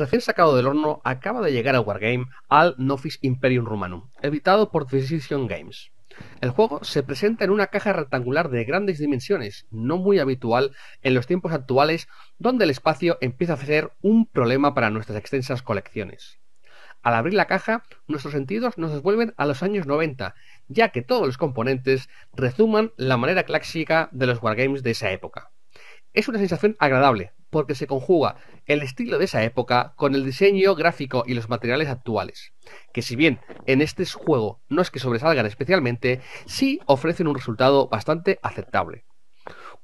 recién sacado del horno, acaba de llegar a Wargame al Nofis Imperium Romanum, editado por Decision Games. El juego se presenta en una caja rectangular de grandes dimensiones, no muy habitual en los tiempos actuales, donde el espacio empieza a ser un problema para nuestras extensas colecciones. Al abrir la caja, nuestros sentidos nos devuelven a los años 90, ya que todos los componentes rezuman la manera clásica de los wargames de esa época. Es una sensación agradable, porque se conjuga el estilo de esa época con el diseño gráfico y los materiales actuales, que si bien en este juego no es que sobresalgan especialmente, sí ofrecen un resultado bastante aceptable.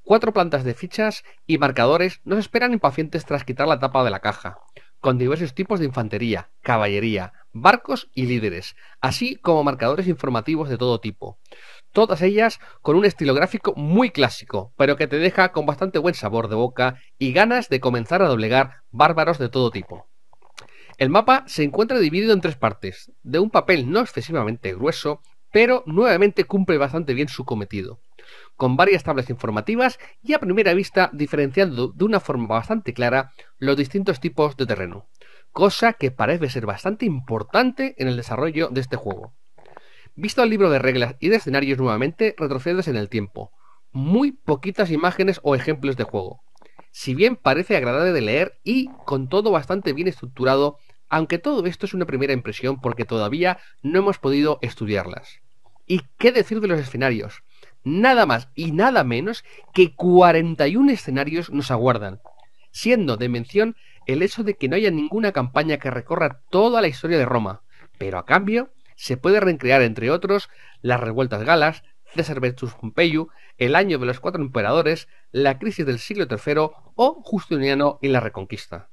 Cuatro plantas de fichas y marcadores nos esperan impacientes tras quitar la tapa de la caja, con diversos tipos de infantería, caballería, barcos y líderes, así como marcadores informativos de todo tipo todas ellas con un estilo gráfico muy clásico, pero que te deja con bastante buen sabor de boca y ganas de comenzar a doblegar bárbaros de todo tipo. El mapa se encuentra dividido en tres partes, de un papel no excesivamente grueso, pero nuevamente cumple bastante bien su cometido, con varias tablas informativas y a primera vista diferenciando de una forma bastante clara los distintos tipos de terreno, cosa que parece ser bastante importante en el desarrollo de este juego. Visto el libro de reglas y de escenarios nuevamente, retrocedes en el tiempo. Muy poquitas imágenes o ejemplos de juego. Si bien parece agradable de leer y, con todo, bastante bien estructurado, aunque todo esto es una primera impresión porque todavía no hemos podido estudiarlas. ¿Y qué decir de los escenarios? Nada más y nada menos que 41 escenarios nos aguardan, siendo de mención el hecho de que no haya ninguna campaña que recorra toda la historia de Roma, pero a cambio se puede recrear, entre otros, las revueltas galas de versus Pompeyu, el año de los cuatro emperadores, la crisis del siglo III o Justiniano y la Reconquista.